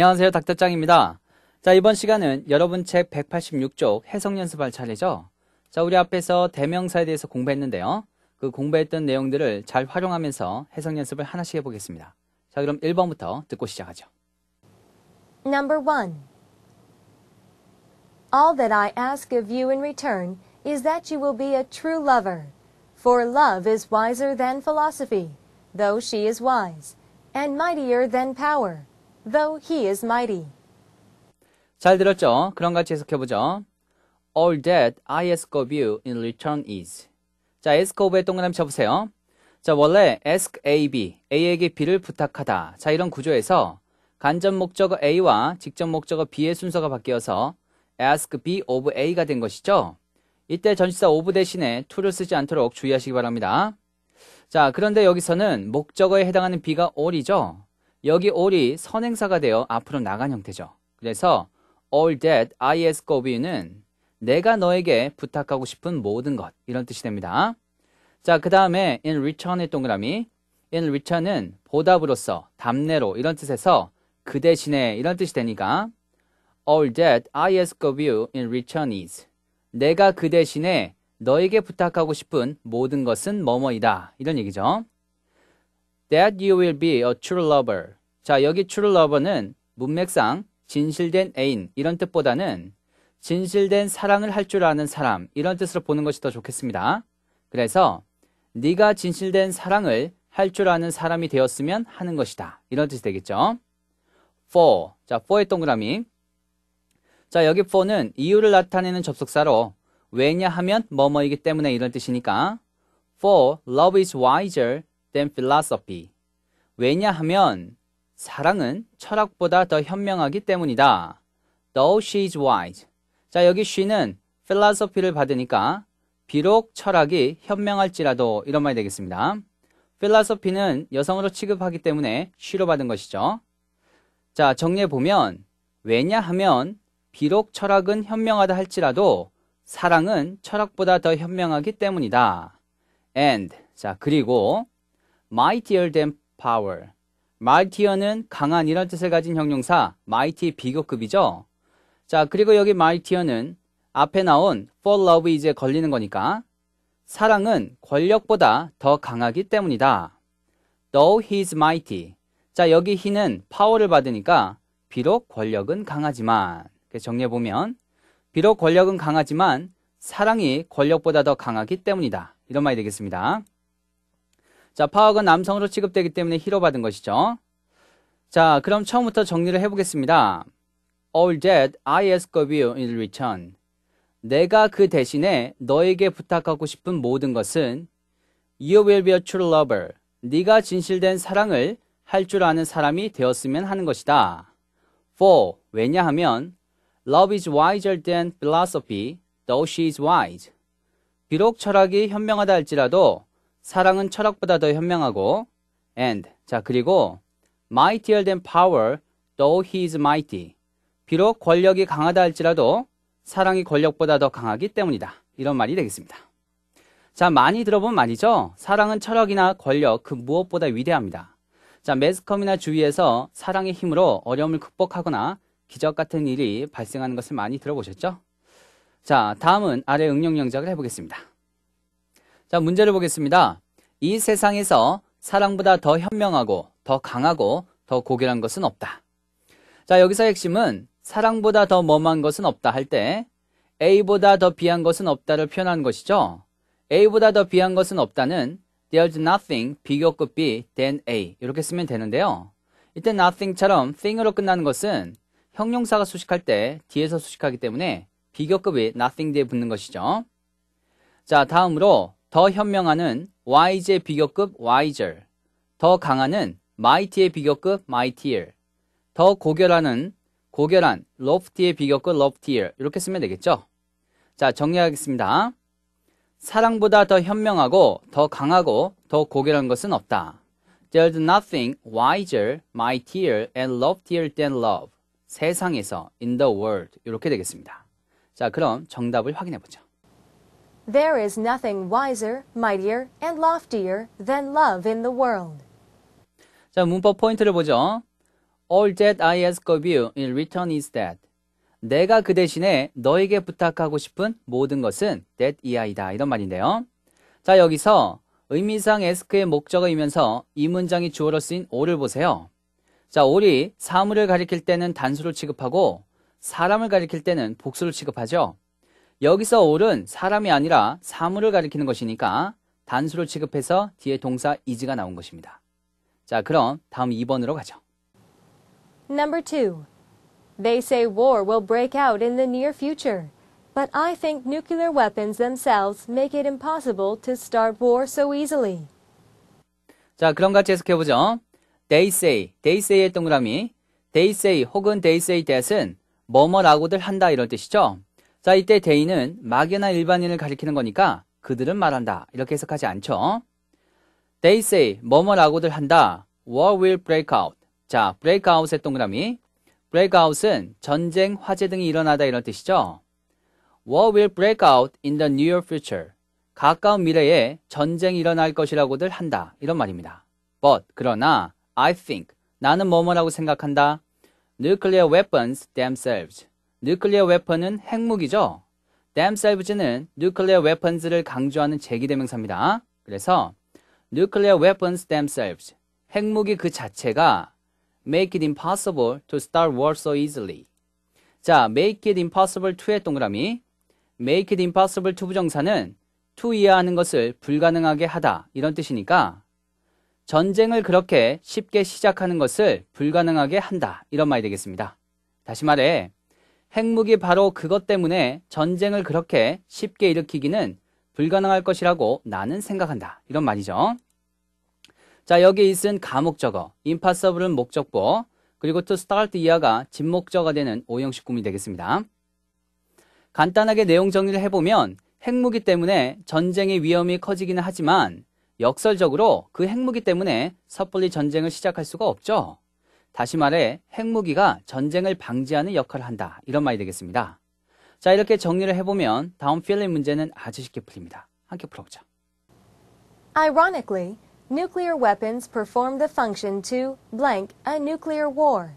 안녕하세요. 닥터짱입니다. 자, 이번 시간은 여러분 책 186쪽 해석 연습할 차례죠. 자, 우리 앞에서 대명사에 대해서 공부했는데요. 그 공부했던 내용들을 잘 활용하면서 해석 연습을 하나씩 해보겠습니다. 자, 그럼 1번부터 듣고 시작하죠. Number 1. All that I ask of you in return is that you will be a true lover. For love is wiser than philosophy, though she is wise, and mightier than power. though he is mighty. 잘 들었죠? 그런 같이 해석해보죠. All that I ask of you in return is. 자, ask of의 동그라미 쳐보세요. 자, 원래 ask A, B, A에게 B를 부탁하다. 자, 이런 구조에서 간접 목적어 A와 직접 목적어 B의 순서가 바뀌어서 ask B of A가 된 것이죠. 이때 전치사 of 대신에 to를 쓰지 않도록 주의하시기 바랍니다. 자, 그런데 여기서는 목적어에 해당하는 B가 all이죠. 여기 all이 선행사가 되어 앞으로 나간 형태죠. 그래서 all that I ask of you는 내가 너에게 부탁하고 싶은 모든 것 이런 뜻이 됩니다. 자, 그 다음에 in return의 동그라미 in return은 보답으로서 답례로 이런 뜻에서 그 대신에 이런 뜻이 되니까 all that I ask of you in return is 내가 그 대신에 너에게 부탁하고 싶은 모든 것은 뭐뭐이다 이런 얘기죠. that you will be a true lover. 자, 여기 true lover는 문맥상 진실된 애인 이런 뜻보다는 진실된 사랑을 할 줄 아는 사람 이런 뜻으로 보는 것이 더 좋겠습니다. 그래서 네가 진실된 사랑을 할 줄 아는 사람이 되었으면 하는 것이다. 이런 뜻이 되겠죠. for. 자, for의 동그라미. 자, 여기 for는 이유를 나타내는 접속사로 왜냐 하면 뭐뭐이기 때문에 이런 뜻이니까 for love is wiser than philosophy. 왜냐하면 사랑은 철학보다 더 현명하기 때문이다. Though she is wise. 자, 여기 she는 philosophy를 받으니까 비록 철학이 현명할지라도 이런 말이 되겠습니다. philosophy는 여성으로 취급하기 때문에 she로 받은 것이죠. 자, 정리해 보면 왜냐하면 비록 철학은 현명하다 할지라도 사랑은 철학보다 더 현명하기 때문이다. and 자, 그리고 mightier than power. mightier는 강한이란 뜻을 가진 형용사 m i g h t y 비교급이죠. 자, 그리고 여기 mightier는 앞에 나온 for love 이제 걸리는 거니까 사랑은 권력보다 더 강하기 때문이다. Though he is mighty. 자, 여기 he는 파워를 받으니까 비록 권력은 강하지만 정리해 보면 비록 권력은 강하지만 사랑이 권력보다 더 강하기 때문이다. 이런 말이 되겠습니다. 자, 파워은 남성으로 취급되기 때문에 히로 받은 것이죠. 자, 그럼 처음부터 정리를 해보겠습니다. All that I ask of you in return. 내가 그 대신에 너에게 부탁하고 싶은 모든 것은 You will be a true lover. 네가 진실된 사랑을 할 줄 아는 사람이 되었으면 하는 것이다. For 왜냐하면 Love is wiser than philosophy, though she is wise. 비록 철학이 현명하다 할지라도 사랑은 철학보다 더 현명하고 and 자 그리고 mightier than power though he is mighty 비록 권력이 강하다 할지라도 사랑이 권력보다 더 강하기 때문이다 이런 말이 되겠습니다. 자 많이 들어본 말이죠. 사랑은 철학이나 권력 그 무엇보다 위대합니다. 자 매스컴이나 주위에서 사랑의 힘으로 어려움을 극복하거나 기적 같은 일이 발생하는 것을 많이 들어보셨죠? 자 다음은 아래 응용 영작을 해보겠습니다. 자, 문제를 보겠습니다. 이 세상에서 사랑보다 더 현명하고 더 강하고 더 고결한 것은 없다. 자, 여기서 핵심은 사랑보다 더머한 것은 없다 할 때 A보다 더 비한 것은 없다를 표현한 것이죠. A보다 더 비한 것은 없다는 there's nothing 비교급 B than A 이렇게 쓰면 되는데요. 이때 nothing처럼 thing으로 끝나는 것은 형용사가 수식할 때 뒤에서 수식하기 때문에 비교급이 nothing 뒤에 붙는 것이죠. 자, 다음으로 더 현명한은 w i s 의 비교급 w i s 더 강한은 마이티의 비교급 마이티 h 더 고결한은 고결한 l 프티의 비교급 l 프티 t 이렇게 쓰면 되겠죠. 자 정리하겠습니다. 사랑보다 더 현명하고 더 강하고 더 고결한 것은 없다. There's nothing wiser, mightier, and loftier than love. 세상에서 in the world 이렇게 되겠습니다. 자 그럼 정답을 확인해 보죠. There is nothing wiser, mightier, and loftier than love in the world. 자, 문법 포인트를 보죠. All that I ask of you in return is that. 내가 그 대신에 너에게 부탁하고 싶은 모든 것은 that 이하이다. 이런 말인데요. 자, 여기서 의미상 ask의 목적어이면서 이 문장이 주어로 쓰인 all을 보세요. 자, all이 사물을 가리킬 때는 단수로 취급하고 사람을 가리킬 때는 복수로 취급하죠. 여기서 올은 사람이 아니라 사물을 가리키는 것이니까 단수를 취급해서 뒤에 동사 is가 나온 것입니다. 자, 그럼 다음 2번으로 가죠. Number 2. They say war will break out in the near future. But I think nuclear weapons themselves make it impossible to start war so easily. 자, 그럼 같이 해석해 보죠. They say, they say의 동그라미, they say 혹은 they say that은 뭐뭐라고들 한다 이런 뜻이죠. 자, 이때 대인는막연나 일반인을 가리키는 거니까 그들은 말한다. 이렇게 해석하지 않죠. They say, 뭐뭐라고들 한다. War will break out. 자, break out의 동그라미. break out은 전쟁, 화재 등이 일어나다 이런 뜻이죠. War will break out in the near future. 가까운 미래에 전쟁이 일어날 것이라고들 한다. 이런 말입니다. But, 그러나, I think, 나는 뭐뭐라고 생각한다. Nuclear weapons themselves. nuclear weapon은 핵무기죠. themselves는 nuclear weapons를 강조하는 제기대명사입니다. 그래서 nuclear weapons themselves, 핵무기 그 자체가 make it impossible to start war so easily. 자, make it impossible to의 동그라미. make it impossible to 부정사는 to 이하하는 것을 불가능하게 하다 이런 뜻이니까 전쟁을 그렇게 쉽게 시작하는 것을 불가능하게 한다 이런 말이 되겠습니다. 다시 말해 핵무기 바로 그것 때문에 전쟁을 그렇게 쉽게 일으키기는 불가능할 것이라고 나는 생각한다. 이런 말이죠. 자, 여기 있은 가목적어, 임파서블은 목적보, 그리고 to start 이하가 진목적어가 되는 오형식 구이 되겠습니다. 간단하게 내용 정리를 해보면 핵무기 때문에 전쟁의 위험이 커지기는 하지만 역설적으로 그 핵무기 때문에 섣불리 전쟁을 시작할 수가 없죠. 다시 말해 핵무기가 전쟁을 방지하는 역할을 한다. 이런 말이 되겠습니다. 자, 이렇게 정리를 해보면 다음 필링 문제는 아주 쉽게 풀립니다. 함께 풀어보죠. Ironically, nuclear weapons perform the function to blank a nuclear war.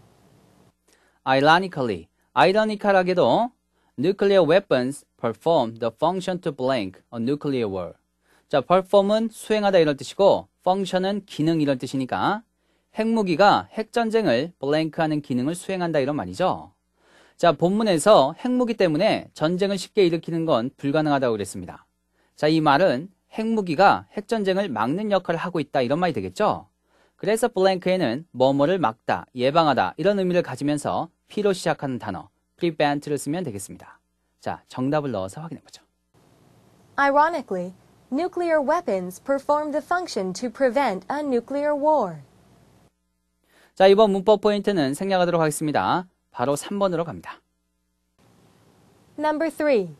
Ironically, 아이러니컬하게도 nuclear weapons perform the function to blank a nuclear war. 자, perform은 수행하다 이런 뜻이고 function은 기능 이런 뜻이니까 핵무기가 핵전쟁을 블랭크하는 기능을 수행한다 이런 말이죠. 자, 본문에서 핵무기 때문에 전쟁을 쉽게 일으키는 건 불가능하다고 그랬습니다. 자, 이 말은 핵무기가 핵전쟁을 막는 역할을 하고 있다 이런 말이 되겠죠. 그래서 블랭크에는 뭐뭐를 막다, 예방하다 이런 의미를 가지면서 P로 시작하는 단어 prevent를 쓰면 되겠습니다. 자, 정답을 넣어서 확인해 보죠. Ironically, nuclear weapons perform the function to prevent a nuclear war. 자, 이번 문법 포인트는 생략하도록 하겠습니다. 바로 3번으로 갑니다. Number 3.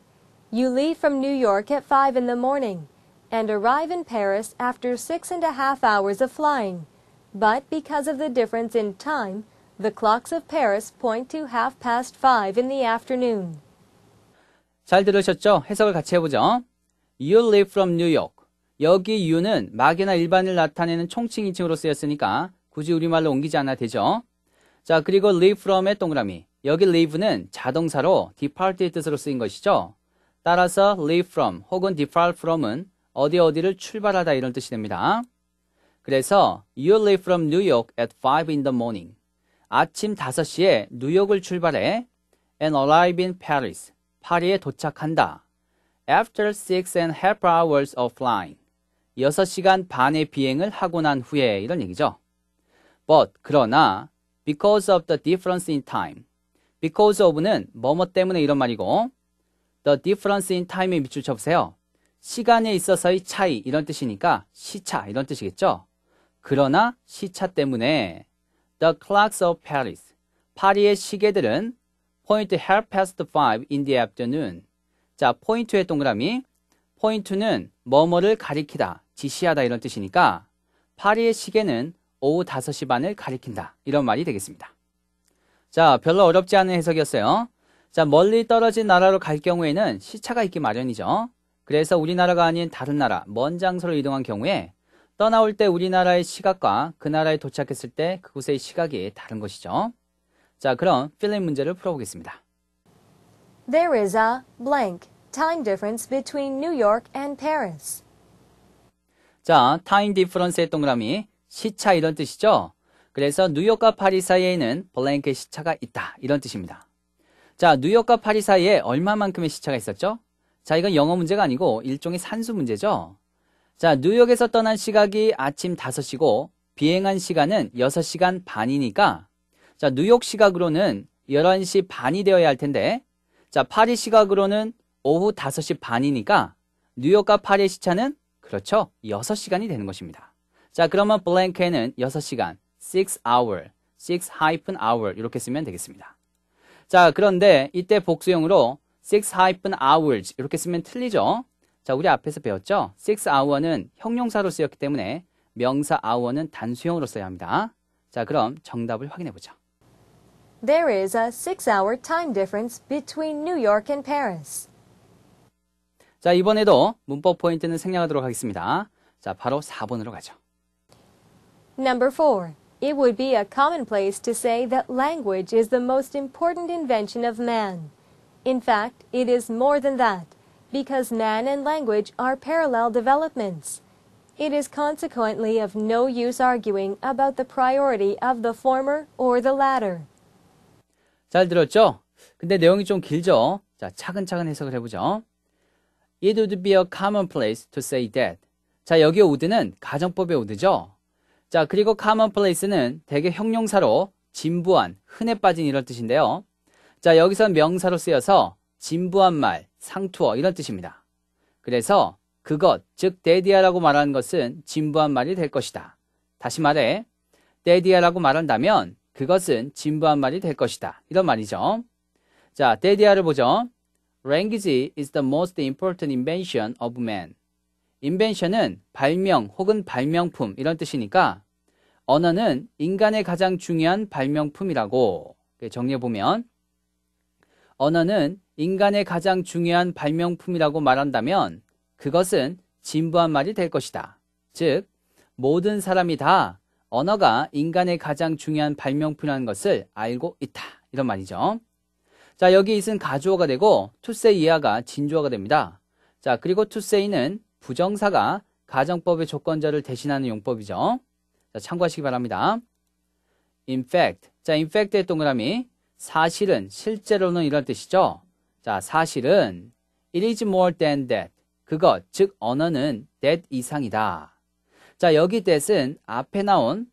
You leave from New York at 5 in the morning and arrive in Paris after six and a half hours of flying. But because of the difference in time, the clocks of Paris point to half past 5 in the afternoon. 잘 들으셨죠? 해석을 같이 해보죠. You live from New York. 여기 you는 막이나 일반을 나타내는 총칭 인칭으로 쓰였으니까 굳이 우리말로 옮기지 않아도 되죠. 자, 그리고 leave from의 동그라미. 여기 leave는 자동사로 depart의 뜻으로 쓰인 것이죠. 따라서 leave from 혹은 depart from은 어디 어디를 출발하다 이런 뜻이 됩니다. 그래서 you leave from New York at 5 in the morning. 아침 5시에 뉴욕을 출발해 and arrive in Paris. 파리에 도착한다. After 6 and half hours of flying. 6시간 반의 비행을 하고 난 후에 이런 얘기죠. But 그러나 because of the difference in time. because of는 뭐뭐 때문에 이런 말이고 the difference in time에 밑줄 쳐보세요. 시간에 있어서의 차이 이런 뜻이니까 시차 이런 뜻이겠죠. 그러나 시차 때문에 the clocks of Paris. 파리의 시계들은 point half past five in the afternoon. 자, 포인트의 동그라미. 포인트는 뭐뭐를 가리키다, 지시하다 이런 뜻이니까 파리의 시계는 오후 5시 반을 가리킨다. 이런 말이 되겠습니다. 자, 별로 어렵지 않은 해석이었어요. 자, 멀리 떨어진 나라로 갈 경우에는 시차가 있기 마련이죠. 그래서 우리나라가 아닌 다른 나라, 먼 장소로 이동한 경우에 떠나올 때 우리나라의 시각과 그 나라에 도착했을 때 그곳의 시각이 다른 것이죠. 자, 그럼 필름 문제를 풀어보겠습니다. There is a blank time difference between New York and Paris. 자, time difference의 동그라미 시차 이런 뜻이죠. 그래서 뉴욕과 파리 사이에는 블랭크의 시차가 있다 이런 뜻입니다. 자, 뉴욕과 파리 사이에 얼마만큼의 시차가 있었죠? 자, 이건 영어 문제가 아니고 일종의 산수 문제죠. 자, 뉴욕에서 떠난 시각이 아침 5시고 비행한 시간은 6시간 반이니까 자, 뉴욕 시각으로는 11시 반이 되어야 할 텐데 자, 파리 시각으로는 오후 5시 반이니까 뉴욕과 파리의 시차는 그렇죠. 6시간이 되는 것입니다. 자, 그러면 blank에는 6시간, 6 hour, 6 hyphen hour 이렇게 쓰면 되겠습니다. 자, 그런데 이때 복수형으로 6 hyphen hours 이렇게 쓰면 틀리죠? 자, 우리 앞에서 배웠죠? 6 hour는 형용사로 쓰였기 때문에 명사 hour는 단수형으로 써야 합니다. 자, 그럼 정답을 확인해 보죠. There is a 6-hour time difference between New York and Paris. 자, 이번에도 문법 포인트는 생략하도록 하겠습니다. 자, 바로 4번으로 가죠. Number 4. It would be a commonplace to say that language is the most important invention of man. In fact, it is more than that, because man and language are parallel developments. It is consequently of no use arguing about the priority of the former or the latter. 잘 들었죠? 근데 내용이 좀 길죠? 자, 차근차근 해석을 해보죠. It would be a commonplace to say that. 자, 여기 would는 가정법의 would죠. 자, 그리고 commonplace는 대개 형용사로 진부한, 흔해 빠진 이런 뜻인데요. 자, 여기서 명사로 쓰여서 진부한 말, 상투어 이런 뜻입니다. 그래서 그것, 즉 데디아라고 말하는 것은 진부한 말이 될 것이다. 다시 말해, 데디아라고 말한다면 그것은 진부한 말이 될 것이다. 이런 말이죠. 자, 데디아를 보죠. Language is the most important invention of man. 인벤션은 발명 혹은 발명품 이런 뜻이니까 언어는 인간의 가장 중요한 발명품이라고 정리해보면 언어는 인간의 가장 중요한 발명품이라고 말한다면 그것은 진부한 말이 될 것이다. 즉, 모든 사람이 다 언어가 인간의 가장 중요한 발명품이라는 것을 알고 있다. 이런 말이죠. 자, 여기 있은 가주어가 되고 투세 이하가 진주어가 됩니다. 자, 그리고 투세이는 부정사가 가정법의 조건자를 대신하는 용법이죠. 자, 참고하시기 바랍니다. in fact. 자, in fact의 동그라미. 사실은, 실제로는 이런 뜻이죠. 자, 사실은 it is more than that. 그것, 즉 언어는 that 이상이다. 자, 여기 that은 앞에 나온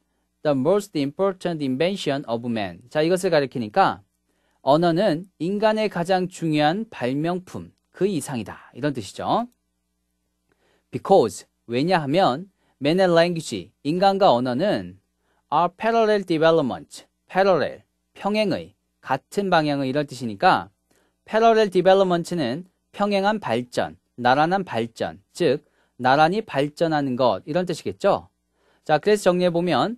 the most important invention of man. 자, 이것을 가리키니까 언어는 인간의 가장 중요한 발명품, 그 이상이다. 이런 뜻이죠. Because 왜냐하면 man의 language 인간과 언어는 are parallel development parallel 평행의 같은 방향의 이런 뜻이니까 parallel development는 평행한 발전, 나란한 발전, 즉 나란히 발전하는 것 이런 뜻이겠죠. 자, 그래서 정리해 보면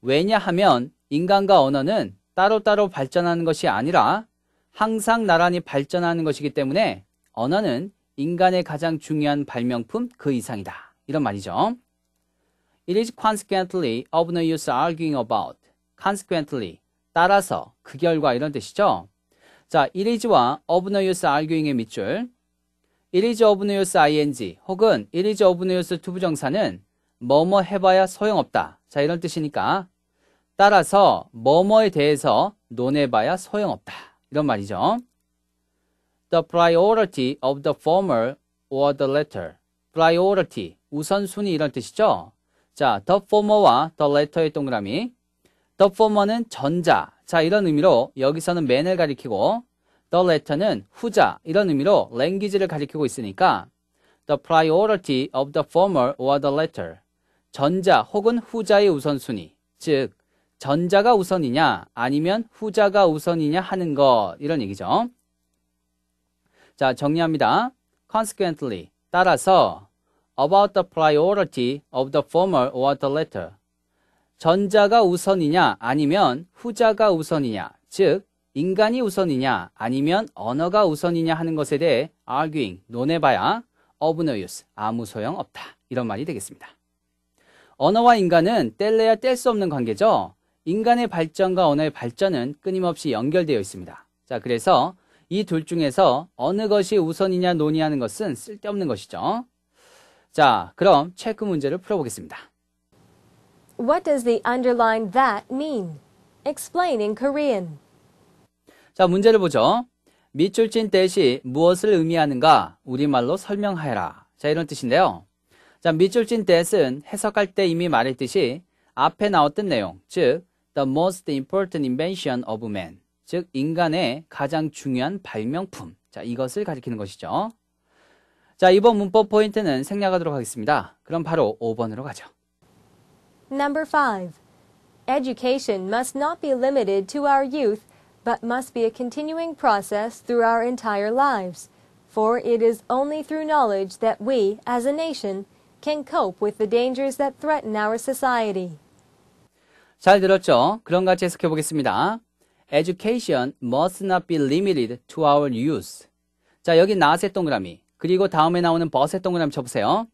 왜냐하면 인간과 언어는 따로따로 발전하는 것이 아니라 항상 나란히 발전하는 것이기 때문에 언어는 인간의 가장 중요한 발명품 그 이상이다. 이런 말이죠. It is consequently of no use arguing about. consequently. 따라서, 그 결과 이런 뜻이죠. 자, it is와 of no use arguing의 밑줄. it is of no use ing 혹은 it is of no use 투부정사는 뭐뭐 해봐야 소용없다. 자, 이런 뜻이니까. 따라서, 뭐뭐에 대해서 논해봐야 소용없다. 이런 말이죠. the priority of the former or the latter. priority, 우선순위 이런 뜻이죠. 자, the former와 the latter의 동그라미. the former는 전자. 자, 이런 의미로 여기서는 man을 가리키고 the latter는 후자. 이런 의미로 language를 가리키고 있으니까 the priority of the former or the latter. 전자 혹은 후자의 우선순위. 즉, 전자가 우선이냐 아니면 후자가 우선이냐 하는 것. 이런 얘기죠. 자, 정리합니다. Consequently, 따라서 about the priority of the former or the latter. 전자가 우선이냐 아니면 후자가 우선이냐, 즉 인간이 우선이냐 아니면 언어가 우선이냐 하는 것에 대해 arguing, 논해봐야 of no use, 아무 소용 없다. 이런 말이 되겠습니다. 언어와 인간은 뗄래야 뗄 수 없는 관계죠. 인간의 발전과 언어의 발전은 끊임없이 연결되어 있습니다. 자, 그래서 이둘 중에서 어느 것이 우선이냐 논의하는 것은 쓸데없는 것이죠. 자, 그럼 체크 문제를 풀어보겠습니다. What does the underline that mean? Explain in Korean. 자, 문제를 보죠. 밑줄 친 대시 무엇을 의미하는가 우리말로 설명하여라. 자, 이런 뜻인데요. 자, 밑줄 친 대은 해석할 때 이미 말했듯이 앞에 나왔던 내용, 즉 the most important invention of man 즉 인간의 가장 중요한 발명품. 자, 이것을 가리키는 것이죠. 자, 이번 문법 포인트는 생략하도록 하겠습니다. 그럼 바로 5번으로 가죠. Number 5. Education must not be limited to our youth, but must be a continuing process through our entire lives. For it is only through knowledge that we, as a nation, can cope with the dangers that threaten our society. 잘 들었죠? 그럼 같이 해석해 보겠습니다. education must not be limited to our youth. 자, 여기 not의 동그라미. 그리고 다음에 나오는 but의 동그라미 쳐보세요.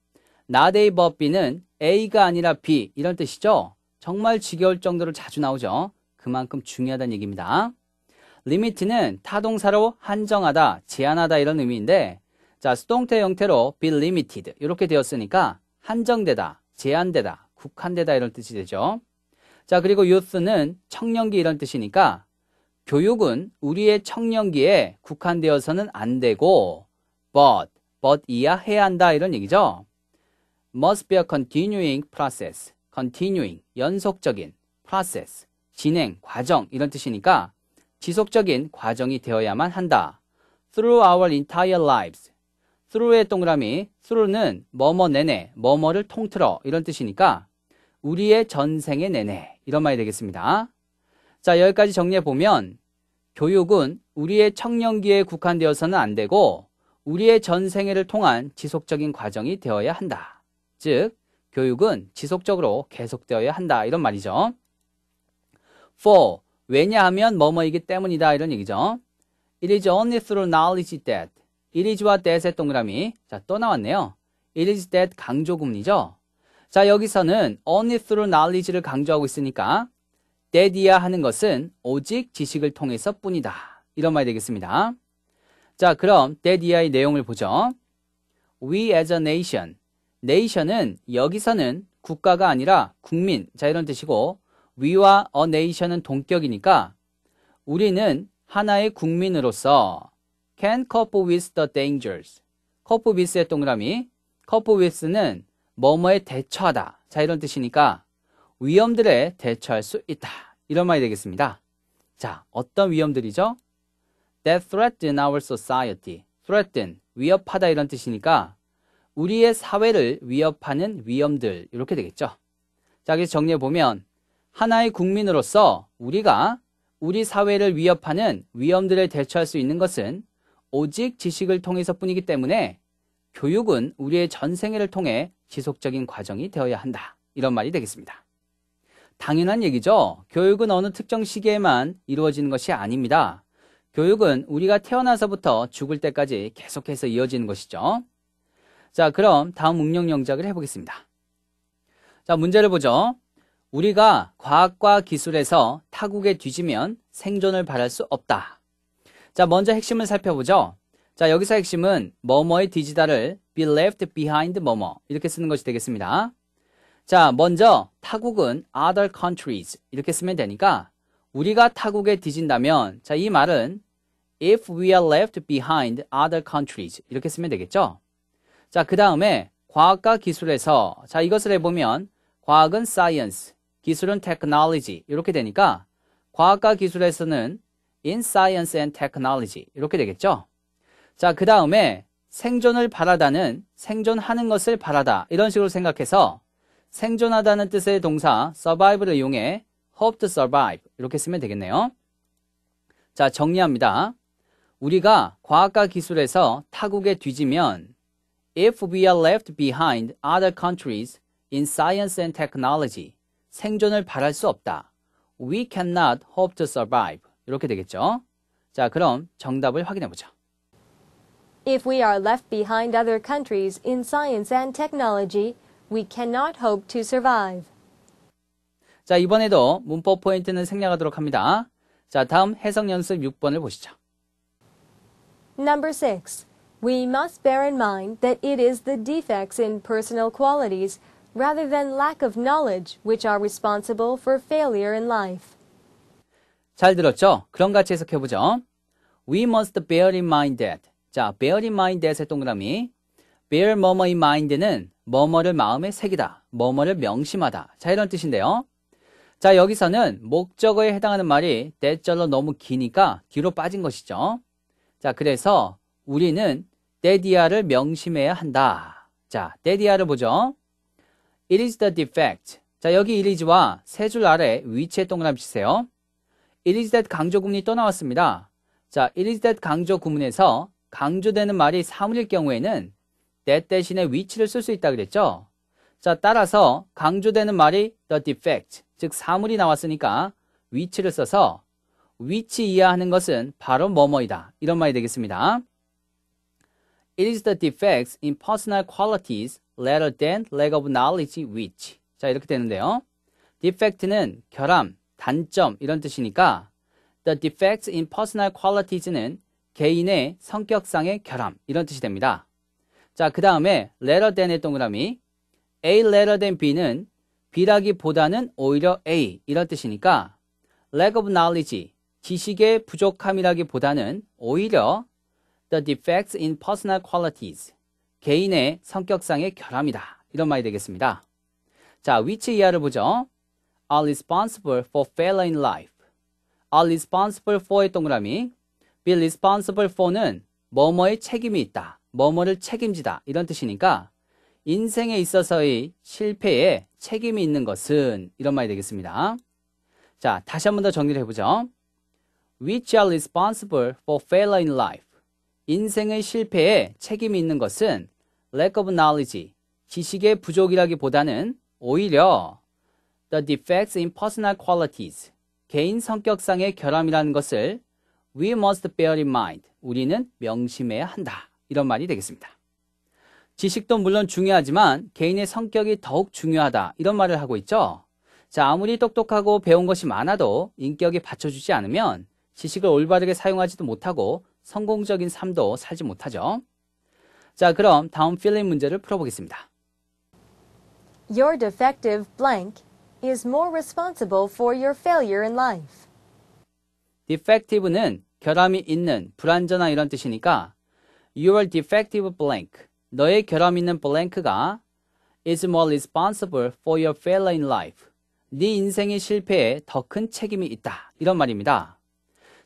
not a but b는 a가 아니라 b 이런 뜻이죠. 정말 지겨울 정도로 자주 나오죠. 그만큼 중요하다는 얘기입니다. limit는 타동사로 한정하다, 제한하다 이런 의미인데 자, 수동태 형태로 be limited 이렇게 되었으니까 한정되다, 제한되다, 국한되다 이런 뜻이 되죠. 자, 그리고 youth는 청년기 이런 뜻이니까 교육은 우리의 청년기에 국한되어서는 안 되고 but, but 이야 해야 한다 이런 얘기죠. must be a continuing process, continuing, 연속적인, process, 진행, 과정 이런 뜻이니까 지속적인 과정이 되어야만 한다. through our entire lives. through의 동그라미, through는 뭐뭐 내내, 뭐뭐를 통틀어 이런 뜻이니까 우리의 전생의 내내 이런 말이 되겠습니다. 자, 여기까지 정리해 보면 교육은 우리의 청년기에 국한되어서는 안 되고 우리의 전 생애를 통한 지속적인 과정이 되어야 한다. 즉, 교육은 지속적으로 계속되어야 한다. 이런 말이죠. For, 왜냐하면 뭐뭐이기 때문이다. 이런 얘기죠. It is only through knowledge that. It is와 that의 동그라미. 자, 또 나왔네요. It is that 강조금문이죠 자, 여기서는 only through knowledge를 강조하고 있으니까 때디야 하는 것은 오직 지식을 통해서 뿐이다. 이런 말이 되겠습니다. 자, 그럼 때디야의 내용을 보죠. We as a nation. nation은 여기서는 국가가 아니라 국민. 자, 이런 뜻이고 we와 a nation은 동격이니까 우리는 하나의 국민으로서 can cope with the dangers. cope with의 동그라미. cope with는 뭐뭐에 대처하다. 자, 이런 뜻이니까 위험들에 대처할 수 있다. 이런 말이 되겠습니다. 자, 어떤 위험들이죠? That threaten our society. threaten, 위협하다 이런 뜻이니까 우리의 사회를 위협하는 위험들 이렇게 되겠죠. 자, 그래서 정리해 보면 하나의 국민으로서 우리가 우리 사회를 위협하는 위험들을 대처할 수 있는 것은 오직 지식을 통해서뿐이기 때문에 교육은 우리의 전 생애를 통해 지속적인 과정이 되어야 한다. 이런 말이 되겠습니다. 당연한 얘기죠. 교육은 어느 특정 시기에만 이루어지는 것이 아닙니다. 교육은 우리가 태어나서부터 죽을 때까지 계속해서 이어지는 것이죠. 자, 그럼 다음 응용 영작을 해보겠습니다. 자, 문제를 보죠. 우리가 과학과 기술에서 타국에 뒤지면 생존을 바랄 수 없다. 자, 먼저 핵심을 살펴보죠. 자, 여기서 핵심은 뭐뭐의 뒤지다를 be left behind 뭐뭐 이렇게 쓰는 것이 되겠습니다. 자, 먼저 타국은 other countries 이렇게 쓰면 되니까 우리가 타국에 뒤진다면 자, 이 말은 if we are left behind other countries 이렇게 쓰면 되겠죠? 자, 그 다음에 과학과 기술에서 자, 이것을 해보면 과학은 science, 기술은 technology 이렇게 되니까 과학과 기술에서는 in science and technology 이렇게 되겠죠? 자, 그 다음에 생존을 바라다는 생존하는 것을 바라다 이런 식으로 생각해서 생존하다는 뜻의 동사 survive를 이용해 hope to survive 이렇게 쓰면 되겠네요. 자, 정리합니다. 우리가 과학과 기술에서 타국에 뒤지면 if we are left behind other countries in science and technology 생존을 바랄 수 없다. we cannot hope to survive 이렇게 되겠죠. 자, 그럼 정답을 확인해 보죠. If we are left behind other countries in science and technology We cannot hope to survive. 자, 이번에도 문법 포인트는 생략하도록 합니다. 자, 다음 해석 연습 6번을 보시죠. Number 6. We must bear in mind that it is the defects in personal qualities rather than lack of knowledge which are responsible for failure in life. 잘 들었죠? 그런 같이 해석해 보죠. We must bear in mind that. 자, bear in mind that의 동그라미. bear 뭐뭐 in mind는 뭐뭐를 마음에 새기다, 뭐뭐를 명심하다. 자, 이런 뜻인데요. 자, 여기서는 목적어에 해당하는 말이 대절로 너무 기니까 뒤로 빠진 것이죠. 자, 그래서 우리는 데디아를 명심해야 한다. 자, 데디아를 보죠. It is the defect. 자, 여기 it is와 세 줄 아래 위치에 동그라미 치세요. It is that 강조 구문이 또 나왔습니다. 자, it is that 강조 구문에서 강조되는 말이 사물일 경우에는 that 대신에 위치를 쓸 수 있다 그랬죠? 자, 따라서 강조되는 말이 the defect, 즉 사물이 나왔으니까 위치를 써서 위치 이해하는 것은 바로 뭐뭐이다. 이런 말이 되겠습니다. It is the defects in personal qualities rather than lack of knowledge which. 자, 이렇게 되는데요. defect는 결함, 단점 이런 뜻이니까 the defects in personal qualities는 개인의 성격상의 결함 이런 뜻이 됩니다. 자, 그 다음에 letter than의 동그라미. A letter than B는 B라기보다는 오히려 A 이런 뜻이니까 lack of knowledge, 지식의 부족함이라기보다는 오히려 the defects in personal qualities, 개인의 성격상의 결함이다. 이런 말이 되겠습니다. 자, which 이하를 보죠. are responsible for failure in life. are responsible for의 동그라미. be responsible for는 뭐뭐의 책임이 있다. 뭐뭐를 책임지다 이런 뜻이니까 인생에 있어서의 실패에 책임이 있는 것은 이런 말이 되겠습니다. 자, 다시 한 번 더 정리를 해보죠. Which are responsible for failure in life? 인생의 실패에 책임이 있는 것은 lack of knowledge, 지식의 부족이라기보다는 오히려 the defects in personal qualities, 개인 성격상의 결함이라는 것을 we must bear in mind, 우리는 명심해야 한다. 이런 말이 되겠습니다. 지식도 물론 중요하지만 개인의 성격이 더욱 중요하다 이런 말을 하고 있죠. 자, 아무리 똑똑하고 배운 것이 많아도 인격에 받쳐주지 않으면 지식을 올바르게 사용하지도 못하고 성공적인 삶도 살지 못하죠. 자, 그럼 다음 필링 문제를 풀어보겠습니다. Your defective blank is more responsible for your failure in life. defective는 결함이 있는, 불완전한 이런 뜻이니까 Your defective blank. 너의 결함 있는 blank가 is more responsible for your failure in life. 네 인생의 실패에 더 큰 책임이 있다. 이런 말입니다.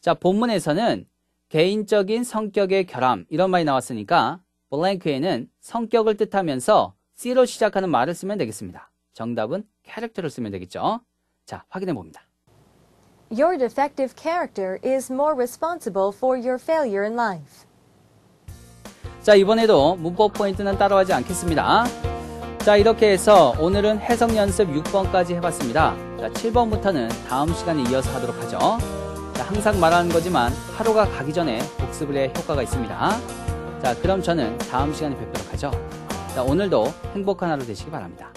자, 본문에서는 개인적인 성격의 결함 이런 말이 나왔으니까 blank에는 성격을 뜻하면서 C로 시작하는 말을 쓰면 되겠습니다. 정답은 캐릭터를 쓰면 되겠죠. 자, 확인해 봅니다. Your defective character is more responsible for your failure in life. 자 이번에도 문법 포인트는 따라하지 않겠습니다. 자 이렇게 해서 오늘은 해석 연습 6번까지 해봤습니다. 자 7번부터는 다음 시간에 이어서 하도록 하죠. 자, 항상 말하는 거지만 하루가 가기 전에 복습을 해 효과가 있습니다. 자 그럼 저는 다음 시간에 뵙도록 하죠. 자 오늘도 행복한 하루 되시기 바랍니다.